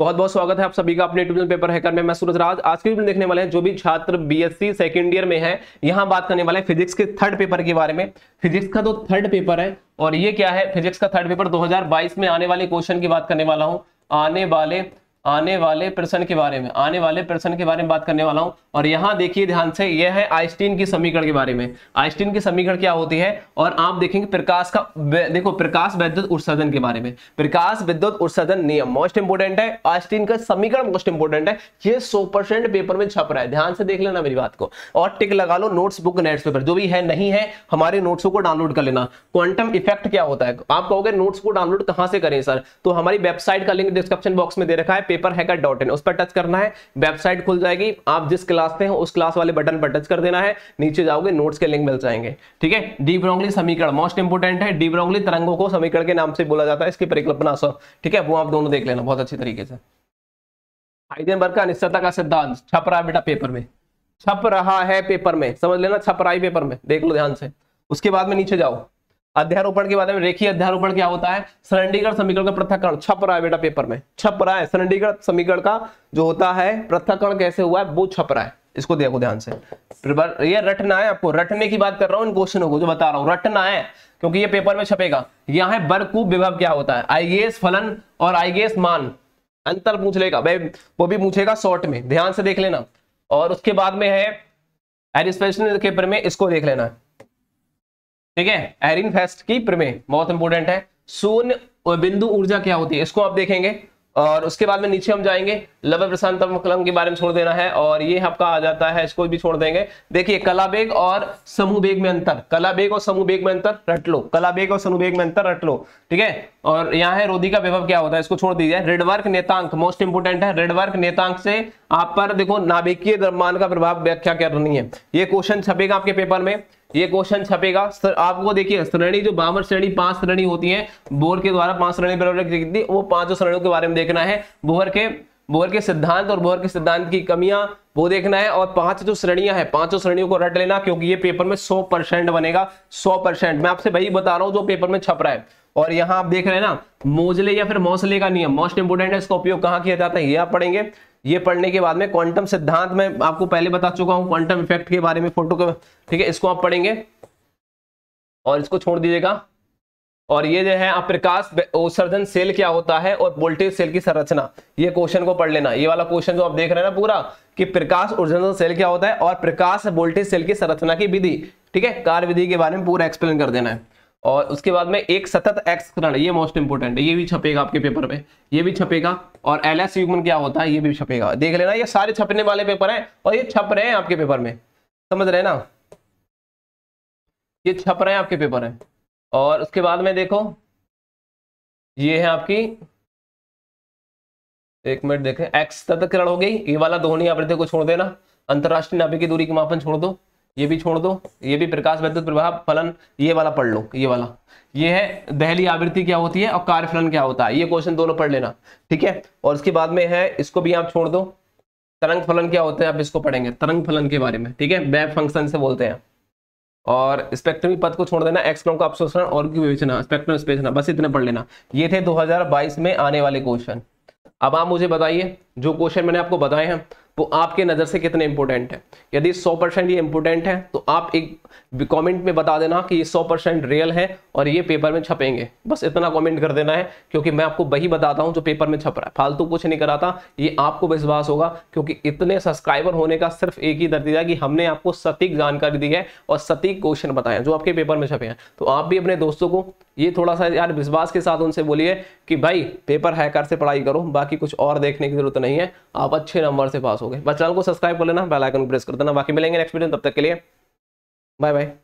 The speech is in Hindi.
बहुत बहुत स्वागत है आप सभी का अपने ट्यूशन पेपर हैकर में मैं सूरज राज आज की वीडियो देखने वाले हैं जो भी छात्र बीएससी सेकंड ईयर में है यहाँ बात करने वाले हैं फिजिक्स के थर्ड पेपर के बारे में फिजिक्स का तो थर्ड पेपर है और ये क्या है फिजिक्स का थर्ड पेपर दो में आने वाले क्वेश्चन की बात करने वाला हूँ आने वाले आने वाले प्रश्न के बारे में आने वाले प्रश्न के बारे में बात करने वाला हूं और यहां देखिए ध्यान से यह है आइस्टीन की समीकरण के बारे में आइस्टीन की समीकरण क्या होती है और आप देखेंगे प्रकाश का देखो प्रकाश विद्युत उत्सर्जन के बारे में प्रकाश विद्युत उत्सर्जन नियम मोस्ट इंपोर्टेंट है आइस्टीन का समीकरण मोस्ट इंपोर्टेंट है ये सौ पेपर में छप रहा है ध्यान से देख लेना मेरी बात को और टिक लगा लो नोट्स बुक नेट्स पेपर जो भी है नहीं है हमारे नोट्स को डाउनलोड कर लेना क्वांटम इफेक्ट क्या होता है आप कहोगे नोट्स को डाउनलोड कहां से करें सर तो हमारी वेबसाइट का लिंक डिस्क्रिप्शन बॉक्स में दे रखा है पेपर है डॉट इन उस पर टच करना है वेबसाइट खुल जाएगी आप जिस क्लास में हो उस क्लास वाले बटन पर टच कर देना है नीचे जाओगे नोट्स के लिंक मिल जाएंगे ठीक है डी ब्रोंगली समीकरण मोस्ट इंपोर्टेंट है डी ब्रोंगली तरंगों को समीकरण के नाम से बोला जाता है इसकी परिकल्पना सर ठीक है वो आप दोनों देख लेना बहुत अच्छी तरीके से हाइजेनबर्ग का अनिश्चितता का सिद्धांत छप रहा है बेटा पेपर में छप रहा है पेपर में समझ लेना छप रहा है पेपर में देख लो ध्यान से उसके बाद में नीचे जाओ अध्यारोपण के बारे में रेखी अध्यारोपण क्या होता है सरणीगढ़ समीकरण का पृथककरण छप रहा है बेटा पेपर में छप रहा है सरणीगढ़ समीकरण का जो होता है पृथककरण कैसे हुआ है वो छप रहा है इसको देखो ध्यान से ये रटना है आपको रटने की बात कर रहा हूँ इन क्वेश्चनों को जो बता रहा हूँ रटना है क्योंकि ये पेपर में छपेगा यहाँ है बरकूप विभव क्या होता है आईगेस फलन और आईगेस मान अंतर पूछ लेगा भाई वो भी पूछेगा शॉर्ट में ध्यान से देख लेना और उसके बाद में है एरिस्पेशन के पेपर में इसको देख लेना है ठीक है एरिन फेस्ट की प्रमेय बहुत इंपॉर्टेंट है शून्य बिंदु ऊर्जा क्या होती है इसको आप देखेंगे और उसके बाद में नीचे हम जाएंगे लव प्रशांत कलम के बारे में छोड़ देना है और ये आपका आ जाता है इसको भी छोड़ देंगे देखिए कला बेग और समूह बेग में अंतर कला बेग और समूह बेग में अंतर रट लो कला बेग और समूह बेग में अंतर रट लो ठीक है और यहाँ है रोधी का विभव क्या होता है इसको छोड़ दीजिए रेडवर्क नेतांक मोस्ट इंपोर्टेंट है रेडवर्क नेतांक से आप पर देखो नाभिकीय द्रव्यमान का प्रभाव व्याख्या करनी है ये क्वेश्चन छपेगा आपके पेपर में ये क्वेश्चन छपेगा सर आपको देखिए श्रेणी जो बावन श्रेणी पांच श्रेणी होती है बोर के द्वारा पांच श्रेणी थी वो पांचों श्रेणियों के बारे में देखना है बोहर के बोहर के सिद्धांत और बोहर के सिद्धांत की कमियां वो देखना है और पांच जो श्रेणियां हैं पांचों श्रेणियों को रट लेना क्योंकि ये पेपर में सौ परसेंट बनेगा सौ परसेंट मैं आपसे वही बता रहा हूं जो पेपर में छप रहा है और यहाँ आप देख रहे हैं ना मोजले या फिर मौसले का नियम मोस्ट इंपोर्टेंट है इसका उपयोग कहाँ किया जाता है ये आप पढ़ेंगे ये पढ़ने के बाद में क्वांटम सिद्धांत में आपको पहले बता चुका हूं क्वांटम इफेक्ट के बारे में फोटो ठीक है इसको आप पढ़ेंगे और इसको छोड़ दीजिएगा और ये जो है प्रकाश उत्सर्जन सेल क्या होता है और वोल्टेज सेल की संरचना ये क्वेश्चन को पढ़ लेना ये वाला क्वेश्चन जो आप देख रहे हैं ना पूरा कि प्रकाश उत्सर्जन सेल क्या होता है और प्रकाश वोल्टेज सेल की संरचना की विधि ठीक है कार्य विधि के बारे में पूरा एक्सप्लेन कर देना है और उसके बाद में एक सतत एक्स करण ये मोस्ट इंपोर्टेंट है ये भी छपेगा आपके पेपर में ये भी छपेगा और एल एस युग्मन क्या होता है ये भी छपेगा देख लेना ये सारे छपने वाले पेपर हैं और ये छप रहे हैं आपके पेपर में समझ रहे ना ये छप रहे हैं आपके पेपर है और उसके बाद में देखो ये है आपकी एक मिनट देखें एक्स तत्त किरण हो गई ये वाला दोहनी आप छोड़ देना अंतर्राष्ट्रीय नाभिक की दूरी के मापन छोड़ दो ये भी छोड़ दो ये भी प्रकाश वैद्युत प्रभाव फलन ये वाला पढ़ लो ये वाला ये है दहली आवृत्ति क्या होती है और कार्य फलन क्या होता है ये क्वेश्चन दोनों पढ़ लेना ठीक है और उसके बाद में है इसको भी आप छोड़ दो तरंग फलन क्या होता है आप इसको पढ़ेंगे तरंग फलन के बारे में ठीक है वेब फंक्शन से बोलते हैं और स्पेक्ट्रम पद को छोड़ देना एक्सप्रम का अपशोषण और की विवेचना स्पेक्ट्रम स्पेचना बस इतने पढ़ लेना ये थे 2022 में आने वाले क्वेश्चन अब आप मुझे बताइए जो क्वेश्चन मैंने आपको बताए हैं तो आपके नज़र से कितने इंपॉर्टेंट है यदि 100 परसेंट ये इंपॉर्टेंट है तो आप एक कमेंट में बता देना कि ये 100 परसेंट रियल है और ये पेपर में छपेंगे बस इतना कमेंट कर देना है क्योंकि मैं आपको वही बताता हूँ जो पेपर में छप रहा है फालतू कुछ नहीं कराता ये आपको विश्वास होगा क्योंकि इतने सब्सक्राइबर होने का सिर्फ एक ही नतीजा कि हमने आपको सटीक जानकारी दी है और सटीक क्वेश्चन बताए जो आपके पेपर में छपे हैं तो आप भी अपने दोस्तों को ये थोड़ा सा यार विश्वास के साथ उनसे बोलिए कि भाई पेपर हैकर से पढ़ाई करो बाकी कुछ और देखने की जरूरत नहीं है आप अच्छे नंबर से पास हो बस चैनल को सब्सक्राइब कर लेना बेल आइकन प्रेस कर देना बाकी मिलेंगे नेक्स्ट वीडियो तब तक के लिए बाय बाय